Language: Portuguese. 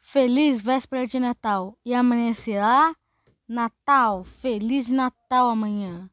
Feliz véspera de Natal e amanhecerá Natal, feliz Natal amanhã.